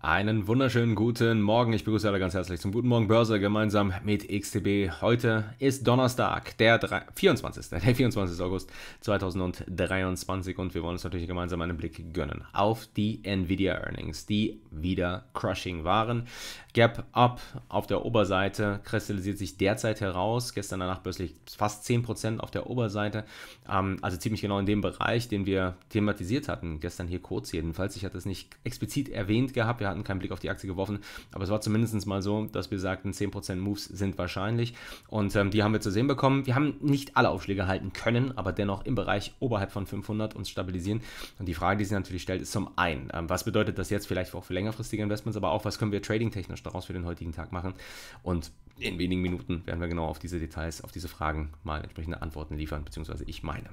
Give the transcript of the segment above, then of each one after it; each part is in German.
Einen wunderschönen guten Morgen. Ich begrüße alle ganz herzlich zum Guten Morgen Börse gemeinsam mit XTB. Heute ist Donnerstag, der 24. Der 24. August 2023 und wir wollen uns natürlich gemeinsam einen Blick gönnen auf die Nvidia Earnings, die wieder crushing waren. Gap up auf der Oberseite kristallisiert sich derzeit heraus. Gestern danach plötzlich fast 10% auf der Oberseite. Ähm, also ziemlich genau in dem Bereich, den wir thematisiert hatten. Gestern hier kurz jedenfalls. Ich hatte es nicht explizit erwähnt gehabt. Wir wir hatten keinen Blick auf die Aktie geworfen, aber es war zumindest mal so, dass wir sagten, 10% Moves sind wahrscheinlich und ähm, die haben wir zu sehen bekommen. Wir haben nicht alle Aufschläge halten können, aber dennoch im Bereich oberhalb von 500 uns stabilisieren. Und die Frage, die sich natürlich stellt, ist zum einen, ähm, was bedeutet das jetzt vielleicht auch für längerfristige Investments, aber auch, was können wir trading-technisch daraus für den heutigen Tag machen und in wenigen Minuten werden wir genau auf diese Details, auf diese Fragen mal entsprechende Antworten liefern, beziehungsweise ich meine.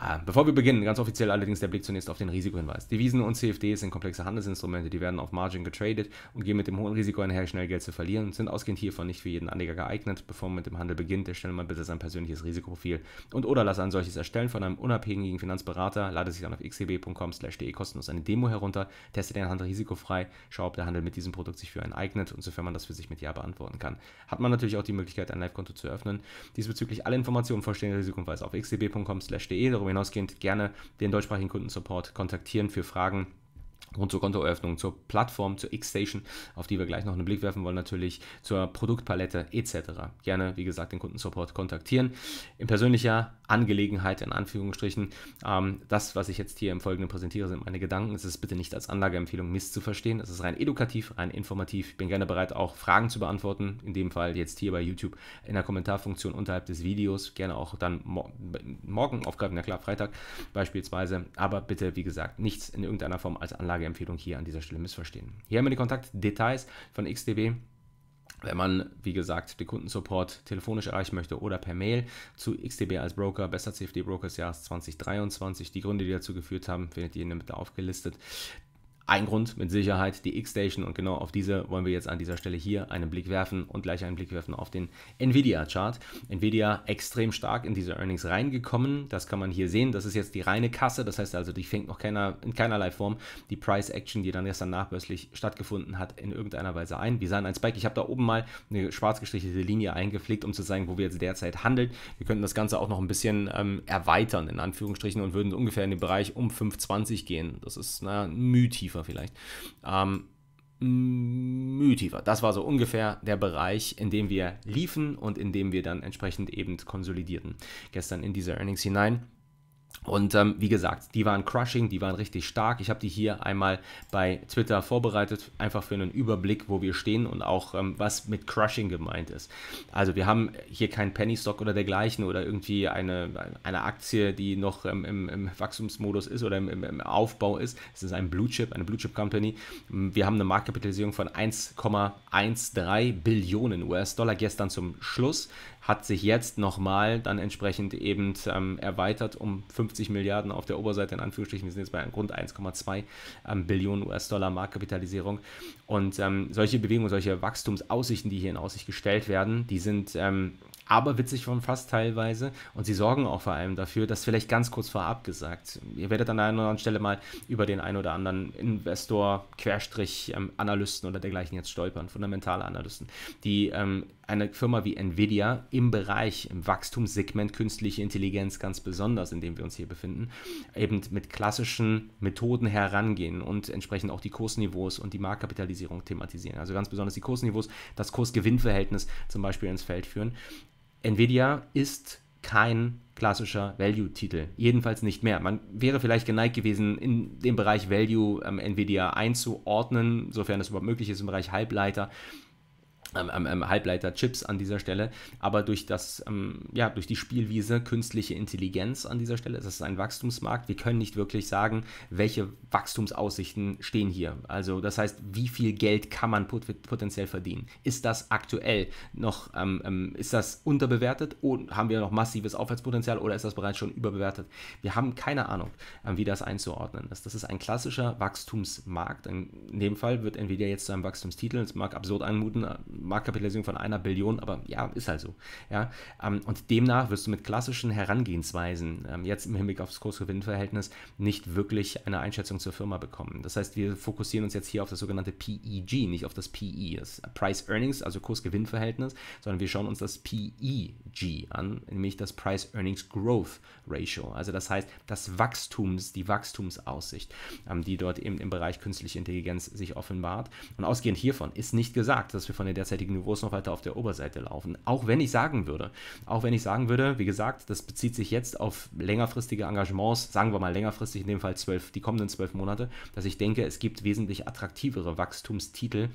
Äh, bevor wir beginnen, ganz offiziell allerdings der Blick zunächst auf den Risikohinweis. Devisen und CFDs sind komplexe Handelsinstrumente, die werden auf Margin getradet und gehen mit dem hohen Risiko einher, schnell Geld zu verlieren, sind ausgehend hiervon nicht für jeden Anleger geeignet. Bevor man mit dem Handel beginnt, erstelle mal bitte sein persönliches Risikoprofil und oder lasse ein solches erstellen von einem unabhängigen Finanzberater, lade sich dann auf xcb.com/de kostenlos eine Demo herunter, teste den Handel risikofrei, schau, ob der Handel mit diesem Produkt sich für einen eignet und sofern man das für sich mit Ja beantworten kann. Hat man man natürlich auch die Möglichkeit, ein Live-Konto zu eröffnen. Diesbezüglich alle Informationen vollständiger Risikohinweis auf xdb.com/de. Darüber hinausgehend gerne den deutschsprachigen Kundensupport kontaktieren für Fragen Grund zur Kontoeröffnung, zur Plattform, zur X-Station, auf die wir gleich noch einen Blick werfen wollen, natürlich zur Produktpalette etc. Gerne, wie gesagt, den Kundensupport kontaktieren. In persönlicher Angelegenheit, in Anführungsstrichen, ähm, das, was ich jetzt hier im Folgenden präsentiere, sind meine Gedanken. Es ist bitte nicht als Anlageempfehlung misszuverstehen. Es ist rein edukativ, rein informativ. Ich bin gerne bereit, auch Fragen zu beantworten. In dem Fall jetzt hier bei YouTube in der Kommentarfunktion unterhalb des Videos. Gerne auch dann mo morgen aufgreifen, na klar, Freitag beispielsweise. Aber bitte, wie gesagt, nichts in irgendeiner Form als Anlageempfehlung Anlageempfehlung hier an dieser Stelle missverstehen. Hier haben wir die Kontaktdetails von XDB. Wenn man, wie gesagt, den Kundensupport telefonisch erreichen möchte oder per Mail zu XDB als Broker, besser CFD Brokers Jahres 2023, die Gründe, die dazu geführt haben, findet ihr in der Mitte aufgelistet. Ein Grund mit Sicherheit die X-Station und genau auf diese wollen wir jetzt an dieser Stelle hier einen Blick werfen und gleich einen Blick werfen auf den Nvidia-Chart. Nvidia extrem stark in diese Earnings reingekommen, das kann man hier sehen. Das ist jetzt die reine Kasse, das heißt also, die fängt noch keiner, in keinerlei Form die Price-Action, die dann gestern nachbörslich stattgefunden hat, in irgendeiner Weise ein. Wir sahen ein Spike, ich habe da oben mal eine schwarz gestrichelte Linie eingepflegt, um zu zeigen, wo wir jetzt derzeit handeln. Wir könnten das Ganze auch noch ein bisschen ähm, erweitern, in Anführungsstrichen, und würden ungefähr in den Bereich um 5,20 gehen. Das ist, naja, müh tiefer tiefer vielleicht. Ähm, Mühe tiefer. Das war so ungefähr der Bereich, in dem wir liefen und in dem wir dann entsprechend eben konsolidierten. Gestern in diese Earnings hinein. Und ähm, wie gesagt, die waren crushing, die waren richtig stark. Ich habe die hier einmal bei Twitter vorbereitet, einfach für einen Überblick, wo wir stehen und auch ähm, was mit crushing gemeint ist. Also wir haben hier keinen Penny Stock oder dergleichen oder irgendwie eine, eine Aktie, die noch ähm, im, im, Wachstumsmodus ist oder im, im Aufbau ist. Es ist ein Blue Chip, eine Blue Chip Company. Wir haben eine Marktkapitalisierung von 1,13 Billionen US-Dollar gestern zum Schluss hat sich jetzt nochmal dann entsprechend eben ähm, erweitert um 50 Milliarden auf der Oberseite, in Anführungsstrichen. Wir sind jetzt bei rund 1,2 ähm, Billionen US-Dollar Marktkapitalisierung. Und ähm, solche Bewegungen, solche Wachstumsaussichten, die hier in Aussicht gestellt werden, die sind ähm, aber witzig von fast teilweise. Und sie sorgen auch vor allem dafür, dass vielleicht ganz kurz vorab gesagt, ihr werdet an einer oder anderen Stelle mal über den einen oder anderen Investor, Querstrich, ähm, Analysten oder dergleichen jetzt stolpern, fundamentale Analysten, die ähm, eine Firma wie Nvidia im Bereich, im Wachstumssegment künstliche Intelligenz ganz besonders, in dem wir uns hier befinden, eben mit klassischen Methoden herangehen und entsprechend auch die Kursniveaus und die Marktkapitalisierung thematisieren. Also ganz besonders die Kursniveaus, das Kursgewinnverhältnis zum Beispiel ins Feld führen. Nvidia ist kein klassischer Value-Titel. Jedenfalls nicht mehr. Man wäre vielleicht geneigt gewesen, in dem Bereich Value ähm, Nvidia einzuordnen, sofern das überhaupt möglich ist, im Bereich Halbleiter ähm, ähm, Halbleiterchips an dieser Stelle, aber durch das, ähm, ja, durch die Spielwiese künstliche Intelligenz an dieser Stelle, es ist ein Wachstumsmarkt. Wir können nicht wirklich sagen, welche Wachstumsaussichten stehen hier. Also das heißt, wie viel Geld kann man pot potenziell verdienen? Ist das aktuell noch, ähm, ähm ist das unterbewertet und oh, haben wir noch massives Aufwärtspotenzial oder ist das bereits schon überbewertet? Wir haben keine Ahnung, ähm, wie das einzuordnen ist. Das ist ein klassischer Wachstumsmarkt. In dem Fall wird Nvidia jetzt zu einem Wachstumstitel. Es mag absurd anmuten, Marktkapitalisierung von einer Billion, aber ja, ist halt so. Ja? Ähm, und demnach wirst du mit klassischen Herangehensweisen, ähm, jetzt im Hinblick aufs Kursgewinnverhältnis, nicht wirklich eine Einschätzung zur Firma bekommen. Das heißt, wir fokussieren uns jetzt hier auf das sogenannte PEG, nicht auf das PE, das Price Earnings, also Kursgewinnverhältnis, sondern wir schauen uns das PEG an, nämlich das Price Earnings Growth Ratio. Also das heißt, das Wachstums, die Wachstumsaussicht, ähm, die dort eben im Bereich künstliche Intelligenz sich offenbart. Und ausgehend hiervon ist nicht gesagt, dass wir von der derzeitigen Niveaus noch weiter auf der Oberseite laufen. Auch wenn ich sagen würde, auch wenn ich sagen würde, wie gesagt, das bezieht sich jetzt auf längerfristige Engagements, sagen wir mal längerfristig, in dem Fall zwölf, die kommenden zwölf Monate, dass ich denke, es gibt wesentlich attraktivere Wachstumstitel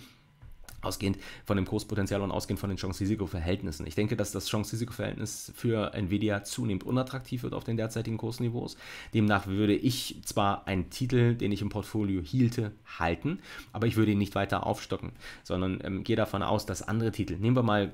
ausgehend von dem Kurspotenzial und ausgehend von den Chance-Risiko-Verhältnissen. Ich denke, dass das Chance-Risiko-Verhältnis für Nvidia zunehmend unattraktiv wird auf den derzeitigen Kursniveaus. Demnach würde ich zwar einen Titel, den ich im Portfolio hielte, halten, aber ich würde ihn nicht weiter aufstocken, sondern ähm, gehe davon aus, dass andere Titel, nehmen wir mal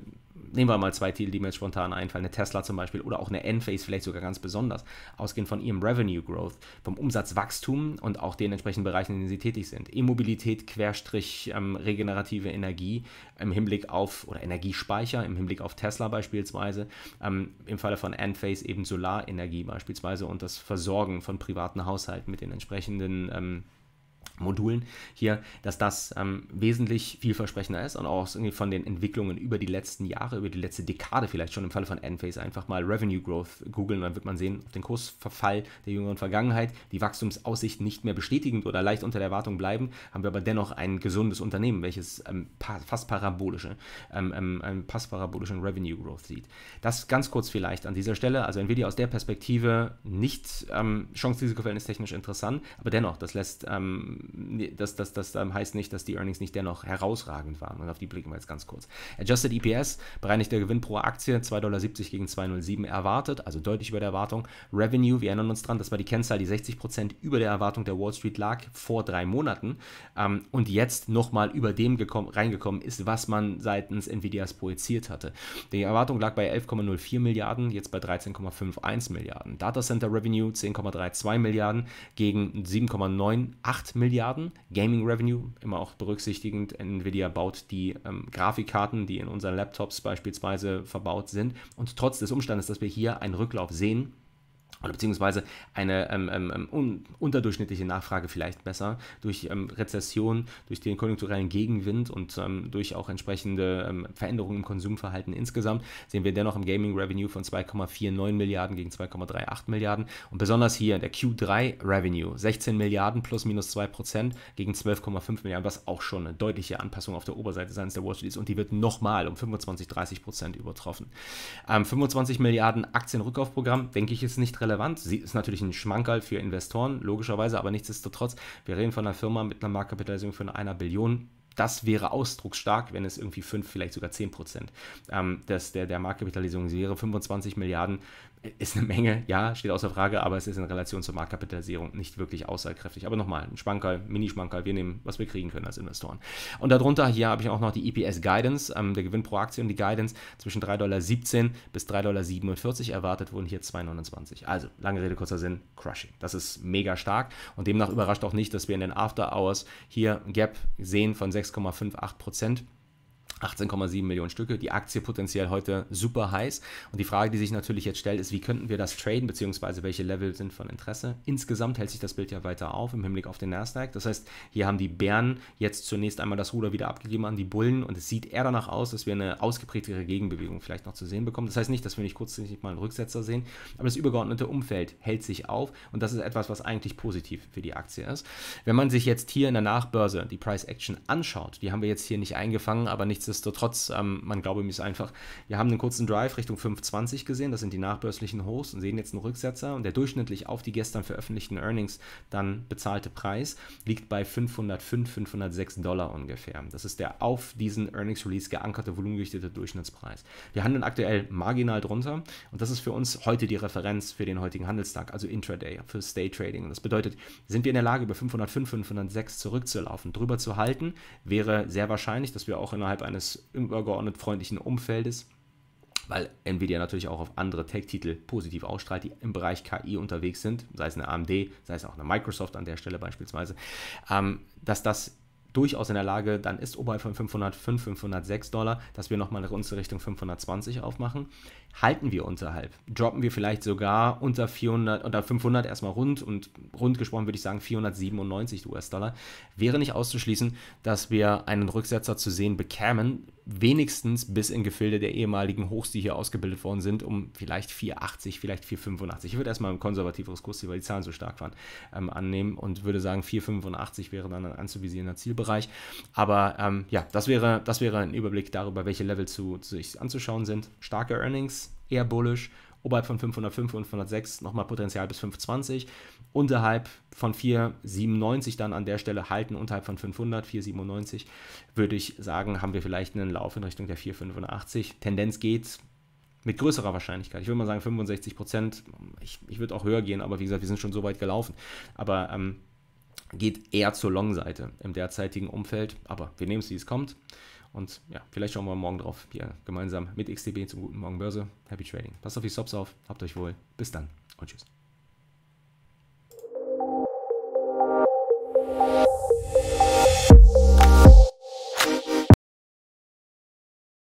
nehmen wir mal zwei Titel, die mir jetzt spontan einfallen, eine Tesla zum Beispiel oder auch eine Enphase vielleicht sogar ganz besonders, ausgehend von ihrem Revenue Growth, vom Umsatzwachstum und auch den entsprechenden Bereichen, in denen sie tätig sind. E-Mobilität, Querstrich, ähm, regenerative Energie im Hinblick auf, oder Energiespeicher im Hinblick auf Tesla beispielsweise, ähm, im Falle von Enphase eben Solarenergie beispielsweise und das Versorgen von privaten Haushalten mit den entsprechenden ähm, Modulen hier, dass das ähm, wesentlich vielversprechender ist und auch irgendwie von den Entwicklungen über die letzten Jahre, über die letzte Dekade vielleicht schon im Falle von Enphase einfach mal Revenue Growth googeln, dann wird man sehen, auf den Kursverfall der jüngeren Vergangenheit die Wachstumsaussicht nicht mehr bestätigend oder leicht unter der Erwartung bleiben, haben wir aber dennoch ein gesundes Unternehmen, welches ähm, pa fast parabolische, ähm, einen ähm, ähm, fast parabolischen Revenue Growth sieht. Das ganz kurz vielleicht an dieser Stelle, also Nvidia aus der Perspektive nicht ähm, chance risiko ist technisch interessant, aber dennoch, das lässt ähm, das, das, das heißt nicht, dass die Earnings nicht dennoch herausragend waren. Und auf die blicken wir jetzt ganz kurz. Adjusted EPS, bereinigter Gewinn pro Aktie, 2,70 Dollar gegen 2,07 erwartet, also deutlich über der Erwartung. Revenue, wir erinnern uns dran, das war die Kennzahl, die 60% über der Erwartung der Wall Street lag vor drei Monaten ähm, und jetzt nochmal über dem gekommen, reingekommen ist, was man seitens Nvidias projiziert hatte. Die Erwartung lag bei 11,04 Milliarden, jetzt bei 13,51 Milliarden. Datacenter Revenue 10,32 Milliarden gegen 7,98 Milliarden. Milliarden. Gaming Revenue, immer auch berücksichtigend, Nvidia baut die ähm, Grafikkarten, die in unseren Laptops beispielsweise verbaut sind. Und trotz des Umstandes, dass wir hier einen Rücklauf sehen, oder beziehungsweise eine ähm, ähm, ähm, un unterdurchschnittliche Nachfrage vielleicht besser durch ähm, Rezession, durch den konjunkturellen Gegenwind und ähm, durch auch entsprechende ähm, Veränderungen im Konsumverhalten insgesamt sehen wir dennoch im Gaming Revenue von 2,49 Milliarden gegen 2,38 Milliarden und besonders hier in der Q3 Revenue 16 Milliarden plus minus 2 Prozent gegen 12,5 Milliarden, was auch schon eine deutliche Anpassung auf der Oberseite seines der Wall Street ist und die wird nochmal um 25, 30 Prozent übertroffen. 25 Milliarden Aktienrückkaufprogramm, denke ich, ist nicht relevant relevant. Sie ist natürlich ein Schmankerl für Investoren, logischerweise, aber nichtsdestotrotz, wir reden von einer Firma mit einer Marktkapitalisierung von einer Billion das wäre ausdrucksstark, wenn es irgendwie 5, vielleicht sogar 10 Prozent ähm, der, der Marktkapitalisierung wäre. 25 Milliarden ist eine Menge, ja, steht außer Frage, aber es ist in Relation zur Marktkapitalisierung nicht wirklich aussagekräftig. Aber nochmal, ein Schmankerl, Mini-Schmankerl, wir nehmen, was wir kriegen können als Investoren. Und darunter hier habe ich auch noch die EPS-Guidance, ähm, der Gewinn pro Aktie und die Guidance zwischen 3,17 Dollar bis 3,47 Dollar erwartet wurden hier 2,29. Also, lange Rede, kurzer Sinn, Crushing. Das ist mega stark und demnach überrascht auch nicht, dass wir in den After Hours hier Gap sehen von 6,58 Prozent 18,7 Millionen Stücke. Die Aktie potenziell heute super heiß. Und die Frage, die sich natürlich jetzt stellt, ist, wie könnten wir das traden, beziehungsweise welche Level sind von Interesse? Insgesamt hält sich das Bild ja weiter auf im Hinblick auf den Nasdaq. Das heißt, hier haben die Bären jetzt zunächst einmal das Ruder wieder abgegeben an die Bullen und es sieht eher danach aus, dass wir eine ausgeprägtere Gegenbewegung vielleicht noch zu sehen bekommen. Das heißt nicht, dass wir nicht kurzzeitig mal einen Rücksetzer sehen, aber das übergeordnete Umfeld hält sich auf und das ist etwas, was eigentlich positiv für die Aktie ist. Wenn man sich jetzt hier in der Nachbörse die Price Action anschaut, die haben wir jetzt hier nicht eingefangen, aber nicht nichtsdestotrotz, ähm, man glaube mir es einfach, wir haben einen kurzen Drive Richtung 520 gesehen, das sind die nachbörslichen Hochs und sehen jetzt einen Rücksetzer und der durchschnittlich auf die gestern veröffentlichten Earnings dann bezahlte Preis liegt bei 505, 506 Dollar ungefähr. Das ist der auf diesen Earnings Release geankerte volumengewichtete Durchschnittspreis. Wir handeln aktuell marginal drunter und das ist für uns heute die Referenz für den heutigen Handelstag, also Intraday, fürs Stay Trading. Das bedeutet, sind wir in der Lage, über 505, 506 zurückzulaufen, drüber zu halten, wäre sehr wahrscheinlich, dass wir auch innerhalb eines übergeordnet freundlichen Umfeldes, weil Nvidia natürlich auch auf andere Tech-Titel positiv ausstrahlt, die im Bereich KI unterwegs sind, sei es eine AMD, sei es auch eine Microsoft an der Stelle beispielsweise, ähm, dass das durchaus in der Lage dann ist, oberhalb von 505, 506 Dollar, dass wir nochmal unsere Richtung 520 aufmachen halten wir unterhalb? Droppen wir vielleicht sogar unter 400, unter 500 erstmal rund und rund gesprochen würde ich sagen 497 US-Dollar? Wäre nicht auszuschließen, dass wir einen Rücksetzer zu sehen bekämen, wenigstens bis in Gefilde der ehemaligen Hochs, die hier ausgebildet worden sind, um vielleicht 480, vielleicht 485. Ich würde erstmal ein konservativeres Kurs, weil die Zahlen so stark waren, ähm, annehmen und würde sagen 485 wäre dann ein anzuvisierender Zielbereich. Aber ähm, ja, das wäre, das wäre ein Überblick darüber, welche Level zu, zu sich anzuschauen sind. Starke Earnings, eher bullisch. Oberhalb von 505 506 nochmal Potenzial bis 520. Unterhalb von 497 dann an der Stelle halten, unterhalb von 500, 497 würde ich sagen, haben wir vielleicht einen Lauf in Richtung der 485. Tendenz geht mit größerer Wahrscheinlichkeit. Ich würde mal sagen 65 Prozent. Ich, ich würde auch höher gehen, aber wie gesagt, wir sind schon so weit gelaufen. Aber ähm, geht eher zur Long-Seite im derzeitigen Umfeld. Aber wir nehmen es, wie es kommt. Und ja, vielleicht schauen wir morgen drauf hier gemeinsam mit XTB zum guten Morgen Börse. Happy Trading. Passt auf die Stops auf, habt euch wohl. Bis dann und tschüss.